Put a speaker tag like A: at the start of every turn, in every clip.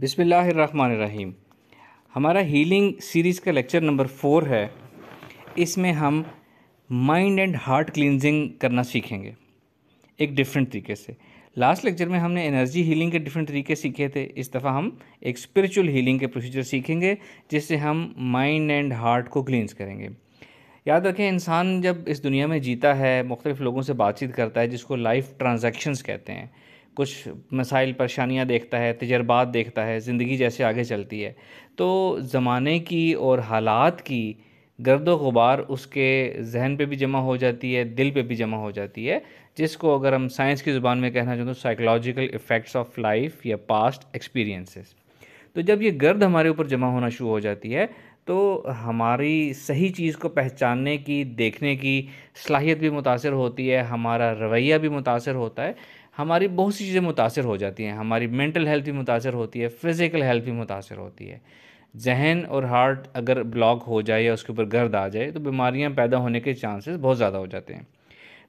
A: बिसमीम हमारा healing series का लेक्चर नंबर फोर है इसमें हम माइंड एंड हार्ट क्लिनजिंग करना सीखेंगे एक डिफरेंट तरीके से लास्ट लेक्चर में हमने एनर्जी हीलिंग के डिफरेंट तरीके सीखे थे इस दफ़ा हम एक स्पिरिचुअल हीलिंग के प्रोसीजर सीखेंगे जिससे हम माइंड एंड हार्ट को क्लिनज करेंगे याद रखें इंसान जब इस दुनिया में जीता है मुख्तलिफ़ लोगों से बातचीत करता है जिसको लाइफ ट्रांजेक्शन्स कहते हैं कुछ मसाइल परेशानियाँ देखता है तजर्बात देखता है ज़िंदगी जैसे आगे चलती है तो ज़माने की और हालात की गर्द गुबार उसके जहन पे भी जमा हो जाती है दिल पे भी जमा हो जाती है जिसको अगर हम साइंस की ज़ुबान में कहना चाहें तो साइकोलॉजिकल इफ़ेक्ट्स ऑफ लाइफ या पास्ट एक्सपीरियंसेस तो जब ये गर्द हमारे ऊपर जमा होना शुरू हो जाती है तो हमारी सही चीज़ को पहचानने की देखने की सलाहियत भी मुतासर होती है हमारा रवैया भी मुतासर होता है हमारी बहुत सी चीज़ें मुतासर हो जाती हैं हमारी मेंटल हेल्थ भी मुतासर होती है फ़िज़िकल हेल्थ भी मुतासर होती है जहन और हार्ट अगर ब्लॉक हो जाए या उसके ऊपर गर्द आ जाए तो बीमारियां पैदा होने के चांसेस बहुत ज़्यादा हो जाते हैं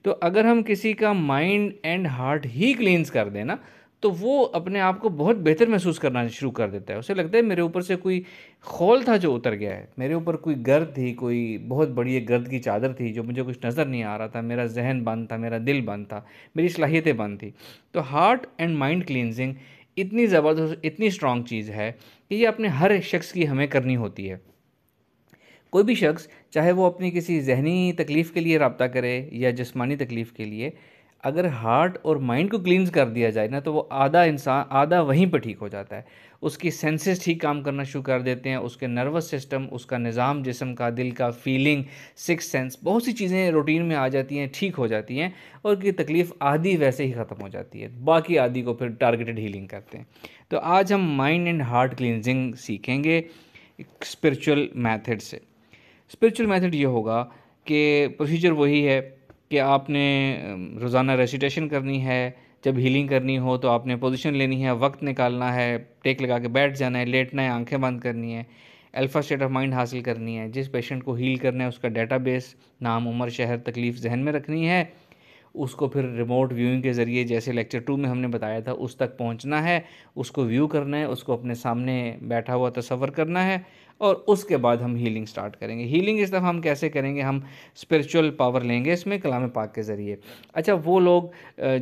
A: तो अगर हम किसी का माइंड एंड हार्ट ही क्लींस कर दें ना तो वो अपने आप को बहुत बेहतर महसूस करना शुरू कर देता है उसे लगता है मेरे ऊपर से कोई खोल था जो उतर गया है मेरे ऊपर कोई गर्द थी कोई बहुत बड़ी एक गर्द की चादर थी जो मुझे कुछ नज़र नहीं आ रहा था मेरा जहन बंद था मेरा दिल बंद था मेरी सलाहियतें बंद थी तो हार्ट एंड माइंड क्लिनजिंग इतनी ज़बरदस्त इतनी स्ट्रॉन्ग चीज़ है कि ये अपने हर शख्स की हमें करनी होती है कोई भी शख्स चाहे वो अपनी किसी जहनी तकलीफ़ के लिए रबता करे या जिसमानी तकलीफ़ के लिए अगर हार्ट और माइंड को क्लींस कर दिया जाए ना तो वो आधा इंसान आधा वहीं पर ठीक हो जाता है उसकी सेंसेस ठीक काम करना शुरू कर देते हैं उसके नर्वस सिस्टम उसका निज़ाम जिसम का दिल का फीलिंग सिक्स सेंस बहुत सी चीज़ें रूटीन में आ जाती हैं ठीक हो जाती हैं और की तकलीफ़ आधी वैसे ही ख़त्म हो जाती है बाकी आधी को फिर टारगेटेड हीलिंग करते हैं तो आज हम माइंड एंड हार्ट क्लिनजिंग सीखेंगे स्पिरिचुअल मैथड से स्परिचुअल मैथड ये होगा कि प्रोसीजर वही है कि आपने रोज़ाना रेसिटेशन करनी है जब हीलिंग करनी हो तो आपने पोजीशन लेनी है वक्त निकालना है टेक लगा के बैठ जाना है लेटना है आंखें बंद करनी है अल्फ़ा स्टेट ऑफ माइंड हासिल करनी है जिस पेशेंट को हील करना है उसका डेटाबेस नाम उम्र शहर तकलीफ़ जहन में रखनी है उसको फिर रिमोट व्यूइंग के ज़रिए जैसे लेक्चर टू में हमने बताया था उस तक पहुंचना है उसको व्यू करना है उसको अपने सामने बैठा हुआ तस्वर करना है और उसके बाद हम हीलिंग स्टार्ट करेंगे हीलिंग इस दफ़ा हम कैसे करेंगे हम स्पिरिचुअल पावर लेंगे इसमें कलाम पाक के ज़रिए अच्छा वो लोग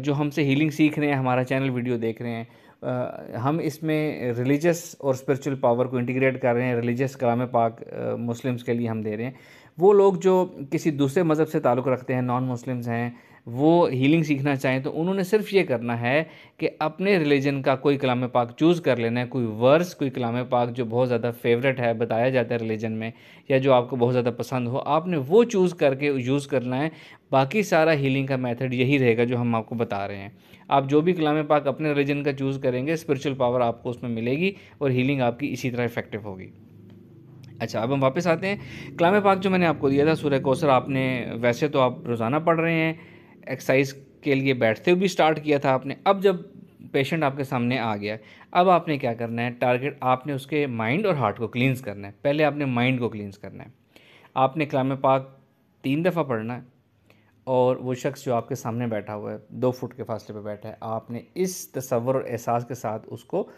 A: जो हमसे हीलिंग सीख रहे हैं हमारा चैनल वीडियो देख रहे हैं आ, हम इसमें रिलीजियस और स्पिरिचुअल पावर को इंटीग्रेट कर रहे हैं रिलीजियस कलाम पाक मुस्लिम्स के लिए हम दे रहे हैं वो लोग जो किसी दूसरे मज़हब से ताल्लुक़ रखते हैं नॉन मुस्लिम्स हैं वो हीलिंग सीखना चाहें तो उन्होंने सिर्फ ये करना है कि अपने रिलीजन का कोई कलाम पाक चूज़ कर लेना है कोई वर्स कोई कलाम पाक जो बहुत ज़्यादा फेवरेट है बताया जाता है रिलीजन में या जो आपको बहुत ज़्यादा पसंद हो आपने वो चूज़ करके यूज़ करना है बाकी सारा हीलिंग का मेथड यही रहेगा जो हम आपको बता रहे हैं आप जो भी कलाम पाक अपने रिलीजन का चूज़ करेंगे स्परिचुअल पावर आपको उसमें मिलेगी और हीलिंग आपकी इसी तरह इफेक्टिव होगी अच्छा अब हम वापस आते हैं कलाम पाक जो मैंने आपको दिया था सूर्य कौसर आपने वैसे तो आप रोज़ाना पढ़ रहे हैं एक्सरसाइज के लिए बैठते हुए भी स्टार्ट किया था आपने अब जब पेशेंट आपके सामने आ गया अब आपने क्या करना है टारगेट आपने उसके माइंड और हार्ट को क्लींस करना है पहले आपने माइंड को क्लींस करना है आपने क्लाम पाक तीन दफ़ा पढ़ना है और वो शख्स जो आपके सामने बैठा हुआ है दो फुट के फासले पे बैठा है आपने इस तस्वर और एहसास के साथ उसको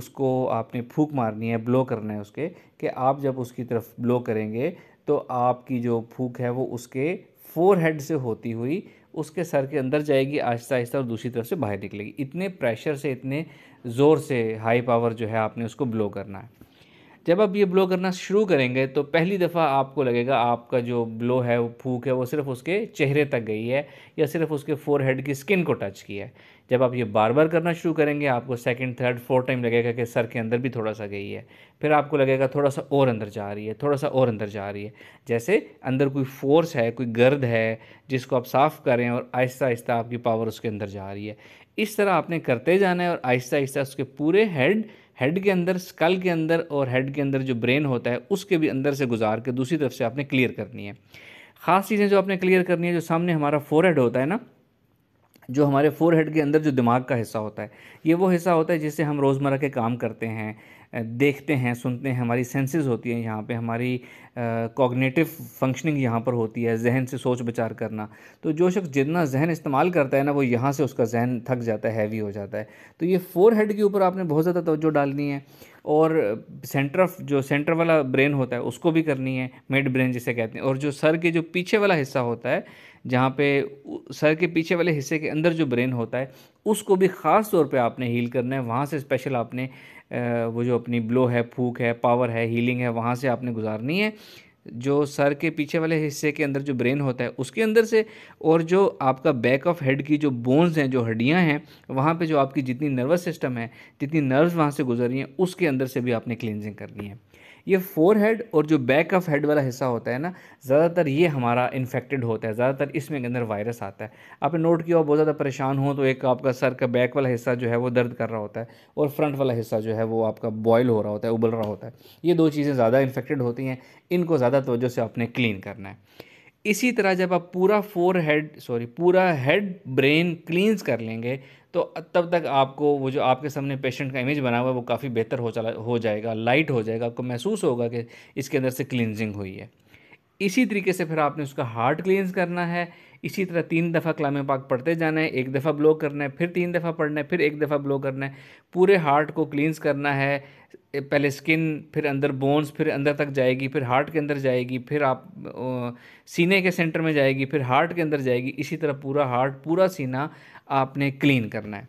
A: उसको आपने फूक मारनी है ब्लो करना है उसके कि आप जब उसकी तरफ ब्लो करेंगे तो आपकी जो फूक है वो उसके फोर हेड से होती हुई उसके सर के अंदर जाएगी आहिस्ता आहिस्ता और दूसरी तरफ से बाहर निकलेगी इतने प्रेशर से इतने ज़ोर से हाई पावर जो है आपने उसको ब्लो करना है जब आप ये ब्लो करना शुरू करेंगे तो पहली दफ़ा आपको लगेगा आपका जो ब्लो है वो फूक है वो सिर्फ उसके चेहरे तक गई है या सिर्फ उसके फोर हेड की स्किन को टच किया है जब आप ये बार बार करना शुरू करेंगे आपको सेकंड थर्ड फोर्थ टाइम लगेगा कि सर के अंदर भी थोड़ा सा गई है फिर आपको लगेगा थोड़ा सा और अंदर जा रही है थोड़ा सा और अंदर जा रही है जैसे अंदर कोई फोर्स है कोई गर्द है जिसको आप साफ़ करें और आहिस्ता आहिस्ता आपकी पावर उसके अंदर जा रही है इस तरह आपने करते जाना है और आहिस्ता आहिस्ता उसके पूरे हेड हेड के अंदर स्कल के अंदर और हेड के अंदर जो ब्रेन होता है उसके भी अंदर से गुजार के दूसरी तरफ से आपने क्लियर करनी है ख़ास चीज़ें जो आपने क्लियर करनी है जो सामने हमारा हेड होता है ना जो हमारे फोर हेड के अंदर जो दिमाग का हिस्सा होता है ये वो हिस्सा होता है जिससे हम रोज़मर्रा के काम करते हैं देखते हैं सुनते हैं हमारी सेंसेस होती है यहाँ पे हमारी कॉग्नेटिव फंक्शनिंग यहाँ पर होती है जहन से सोच विचार करना तो जो शख्स जितना जहन इस्तेमाल करता है ना वो यहाँ से उसका जहन थक जाता है हैवी हो जाता है तो ये फोर हेड के ऊपर आपने बहुत ज़्यादा तोज्जो डालनी है और सेंटर ऑफ जो सेंटर वाला ब्रेन होता है उसको भी करनी है मिड ब्रेन जिसे कहते हैं और जो सर के जो पीछे वाला हिस्सा होता है जहाँ पे सर के पीछे वाले हिस्से के अंदर जो ब्रेन होता है उसको भी ख़ास तौर पे आपने हील करना है वहाँ से स्पेशल आपने वो जो अपनी ब्लो है फूक है पावर है हीलिंग है वहाँ से आपने गुजारनी है जो सर के पीछे वाले हिस्से के अंदर जो ब्रेन होता है उसके अंदर से और जो आपका बैक ऑफ हेड की जो बोन्स हैं जो हड्डियां हैं वहाँ पे जो आपकी जितनी नर्वस सिस्टम है जितनी नर्व्स वहाँ से गुजर रही हैं उसके अंदर से भी आपने क्लिनजिंग करनी है ये फोर हेड और जो बैक ऑफ हेड वाला हिस्सा होता है ना ज़्यादातर ये हमारा इन्फेक्टेड होता है ज़्यादातर इसमें के अंदर वायरस आता है आपने नोट किया बहुत ज़्यादा परेशान हो तो एक आपका सर का बैक वाला हिस्सा जो है वो दर्द कर रहा होता है और फ्रंट वाला हिस्सा जो है वो आपका बॉयल हो रहा होता है उबल रहा होता है ये दो चीज़ें ज़्यादा इन्फेक्टेड होती हैं इनको ज़्यादा तोजह से आपने क्लीन करना है इसी तरह जब आप पूरा फोर हेड सॉरी पूरा हेड ब्रेन क्लींस कर लेंगे तो तब तक आपको वो जो आपके सामने पेशेंट का इमेज बना हुआ है वो काफ़ी बेहतर हो चला हो जाएगा लाइट हो जाएगा आपको महसूस होगा कि इसके अंदर से क्लिनजिंग हुई है इसी तरीके से फिर आपने उसका हार्ट क्लींस करना है इसी तरह तीन दफ़ा कलाम पाक पढ़ते जाना है एक दफ़ा ब्लो करना है फिर तीन दफ़ा पढ़ना है फिर एक दफ़ा ब्लो करना है पूरे हार्ट को क्लींस करना है पहले स्किन फिर अंदर बोन्स फिर अंदर तक जाएगी फिर हार्ट के अंदर जाएगी फिर आप ओ, सीने के सेंटर में जाएगी फिर हार्ट के अंदर जाएगी इसी तरह पूरा हार्ट पूरा सीना आपने क्लीन करना है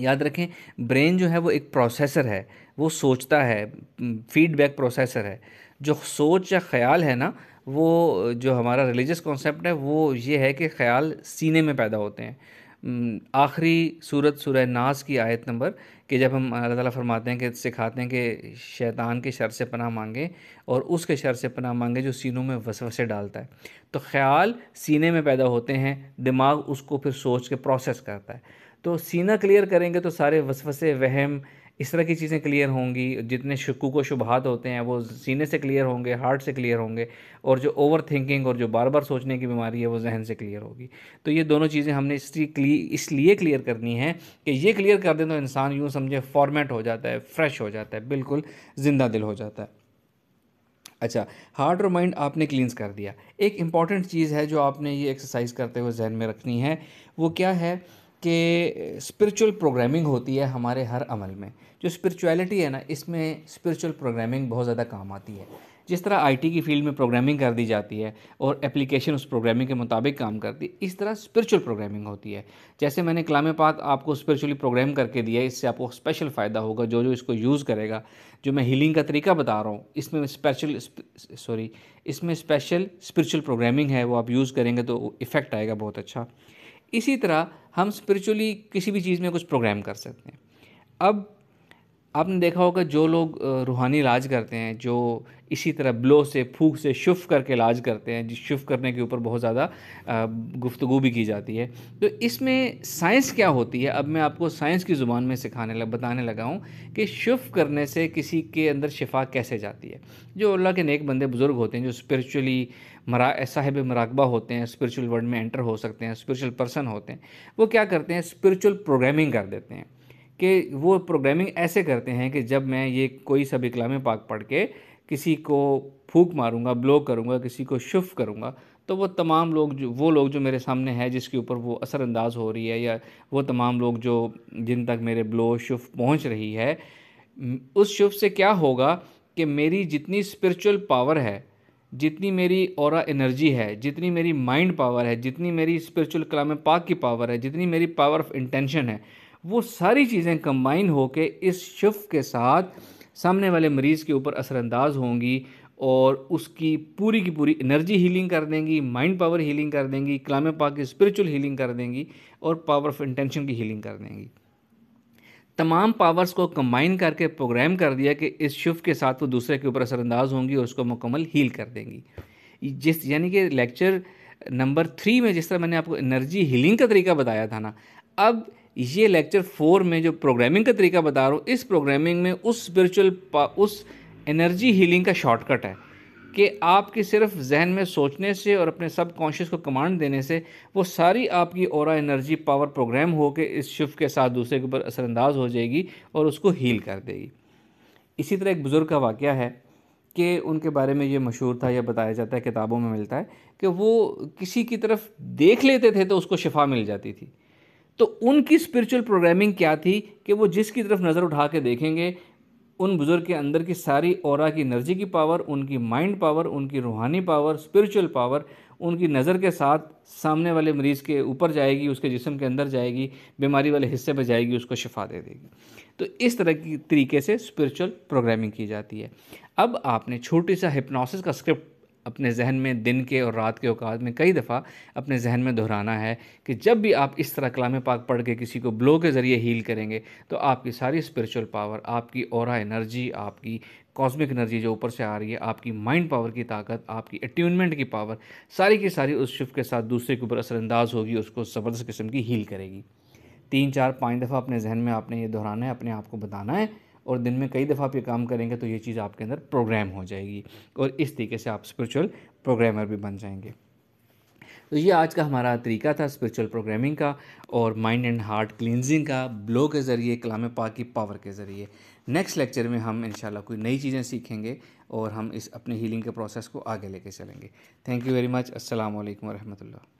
A: याद रखें ब्रेन जो है वो एक प्रोसेसर है वो सोचता है फीडबैक प्रोसेसर है जो सोच या ख्याल है ना वो जो हमारा रिलीजियस कॉन्सेप्ट है वो ये है कि ख्याल सीने में पैदा होते हैं आखिरी सूरत सूरह नाज की आयत नंबर कि जब हम अल्लाह ताला फरमाते हैं कि सिखाते हैं कि शैतान के शर से पना मांगे और उसके शर से पना मांगे जो सीनों में वसवसे डालता है तो ख्याल सीने में पैदा होते हैं दिमाग उसको फिर सोच के प्रोसेस करता है तो सीना क्लियर करेंगे तो सारे वसवसे वहम इस तरह की चीज़ें क्लियर होंगी जितने शकूक व शुभहात होते हैं वो सीने से क्लियर होंगे हार्ट से क्लियर होंगे और जो ओवर थिंकिंग और जो बार बार सोचने की बीमारी है वो जहन से क्लियर होगी तो ये दोनों चीज़ें हमने इसलिए इसलिए क्लियर करनी है कि ये क्लियर कर दें तो इंसान यूँ समझे फॉर्मेट हो जाता है फ्रेश हो जाता है बिल्कुल जिंदा दिल हो जाता है अच्छा हार्ट और माइंड आपने क्लींस कर दिया एक इम्पॉर्टेंट चीज़ है जो आपने ये एक्सरसाइज करते हुए जहन में रखनी है वो क्या है कि स्पिरिचुअल प्रोग्रामिंग होती है हमारे हर अमल में जो स्पिरिचुअलिटी है ना इसमें स्पिरिचुअल प्रोग्रामिंग बहुत ज़्यादा काम आती है जिस तरह आईटी की फील्ड में प्रोग्रामिंग कर दी जाती है और एप्लीकेशन उस प्रोग्रामिंग के मुताबिक काम करती है इस तरह स्पिरिचुअल प्रोग्रामिंग होती है जैसे मैंने कलाम पाक आपको स्पिरिचुअली प्रोग्राम करके दिया इससे आपको स्पेशल फ़ायदा होगा जो जो इसको यूज़ करेगा जो मैं हीलिंग का तरीका बता रहा हूँ इसमें स्पेशल सॉरी इसमें स्पेशल स्पिरिचुअल प्रोग्रामिंग है वो आप यूज़ करेंगे तो इफ़ेक्ट आएगा बहुत अच्छा इसी तरह हम स्पिरिचुअली किसी भी चीज़ में कुछ प्रोग्राम कर सकते हैं अब आपने देखा होगा जो लोग रूहानी इलाज करते हैं जो इसी तरह ब्लो से फूक से शुफ करके इलाज करते हैं जिस शुफ करने के ऊपर बहुत ज़्यादा गुफ्तगु भी की जाती है तो इसमें साइंस क्या होती है अब मैं आपको साइंस की ज़ुबान में सिखाने लग बताने लगा हूँ कि शुफ करने से किसी के अंदर शिफा कैसे जाती है जो अल्लाह के नेक बंदे बुज़ुर्ग होते हैं जो स्परिचुअली मरा साहिब मराकबा होते हैं स्परिचुअल वर्ल्ड में एंटर हो सकते हैं स्परिचुअल पर्सन होते हैं वो क्या करते हैं स्परिचुअल प्रोग्रामिंग कर देते हैं कि वो प्रोग्रामिंग ऐसे करते हैं कि जब मैं ये कोई सब इकलाम कलाम पाक पढ़ के किसी को फूक मारूंगा ब्लो करूंगा किसी को शुफ करूंगा तो वो तमाम लोग जो वो लोग जो मेरे सामने हैं जिसके ऊपर वो असरानंदाज हो रही है या वो तमाम लोग जो जिन तक मेरे ब्लो शुफ पहुँच रही है उस शुफ से क्या होगा कि मेरी जितनी स्पिरिचुअल पावर है जितनी मेरी और एनर्जी है जितनी मेरी माइंड पावर है जितनी मेरी स्पिरिचुअल कलाम पाक की पावर है जितनी मेरी पावर ऑफ इंटेंशन है वो सारी चीज़ें कंबाइन होकर इस शिफ्ट के साथ सामने वाले मरीज़ के ऊपर असरअंदाज होंगी और उसकी पूरी की पूरी एनर्जी हीलिंग कर देंगी माइंड पावर हीलिंग कर देंगी कलाम पाक की स्पिरिचुअल हीलिंग कर देंगी और पावर ऑफ इंटेंशन की हीलिंग कर देंगी तमाम पावर्स को कंबाइन करके प्रोग्राम कर दिया कि इस शिफ्ट के साथ वो दूसरे के ऊपर असरअंदाज होंगी और उसको मुकम्मल हील कर देंगी जिस यानी कि लेक्चर नंबर थ्री में जिस तरह मैंने आपको एनर्जी हीलिंग का तरीका बताया था ना अब ये लेक्चर फोर में जो प्रोग्रामिंग का तरीका बता रहा हूँ इस प्रोग्रामिंग में उस स्पिरिचुअल उस एनर्जी हीलिंग का शॉर्टकट है कि आपके सिर्फ जहन में सोचने से और अपने सब कॉन्शियस को कमांड देने से वो सारी आपकी और एनर्जी पावर प्रोग्राम हो के इस शिफ्ट के साथ दूसरे के ऊपर असरअंदाज हो जाएगी और उसको हील कर देगी इसी तरह एक बुज़ुर्ग का वाक़ है कि उनके बारे में ये मशहूर था या बताया जाता है किताबों में मिलता है कि वो किसी की तरफ देख लेते थे तो उसको शिफा मिल जाती थी तो उनकी स्पिरिचुअल प्रोग्रामिंग क्या थी कि वो जिसकी तरफ नज़र उठा के देखेंगे उन बुज़ुर्ग के अंदर की सारी और की एनर्जी की पावर उनकी माइंड पावर उनकी रूहानी पावर स्पिरिचुअल पावर उनकी नज़र के साथ सामने वाले मरीज़ के ऊपर जाएगी उसके जिसम के अंदर जाएगी बीमारी वाले हिस्से पर जाएगी उसको शिफा दे देगी तो इस तरह की तरीके से स्पिरिचुअल प्रोग्रामिंग की जाती है अब आपने छोटी सा हिप्नोसिस का स्क्रिप्ट अपने जहन में दिन के और रात के अवकात में कई दफ़ा अपने जहन में दोहराना है कि जब भी आप इस तरह कलाम पाक पढ़ के किसी को ब्लो के ज़रिए हील करेंगे तो आपकी सारी स्पिरिचुअल पावर आपकी और एनर्जी आपकी कॉस्मिक एनर्जी जो ऊपर से आ रही है आपकी माइंड पावर की ताकत आपकी अट्यूनमेंट की पावर सारी की सारी उस शिफ्ट के साथ दूसरे के ऊपर असरअंदाज होगी उसको ज़बरदस्त किस्म की हील करेगी तीन चार पाँच दफ़ा अपने जहन में आपने ये दोहराना है अपने आप को बताना है और दिन में कई दफ़ा आप ये काम करेंगे तो ये चीज़ आपके अंदर प्रोग्राम हो जाएगी और इस तरीके से आप स्पिरिचुअल प्रोग्रामर भी बन जाएंगे तो ये आज का हमारा तरीका था स्पिरिचुअल प्रोग्रामिंग का और माइंड एंड हार्ट क्लिनजिंग का ब्लो के ज़रिए कलाम पाक की पावर के ज़रिए नेक्स्ट लेक्चर में हम इंशाल्लाह कोई नई चीज़ें सीखेंगे और हम इस अपने हीलिंग के प्रोसेस को आगे लेके चलेंगे थैंक यू वेरी मच अस्सलाम वालेकुम रहमतुल्लाह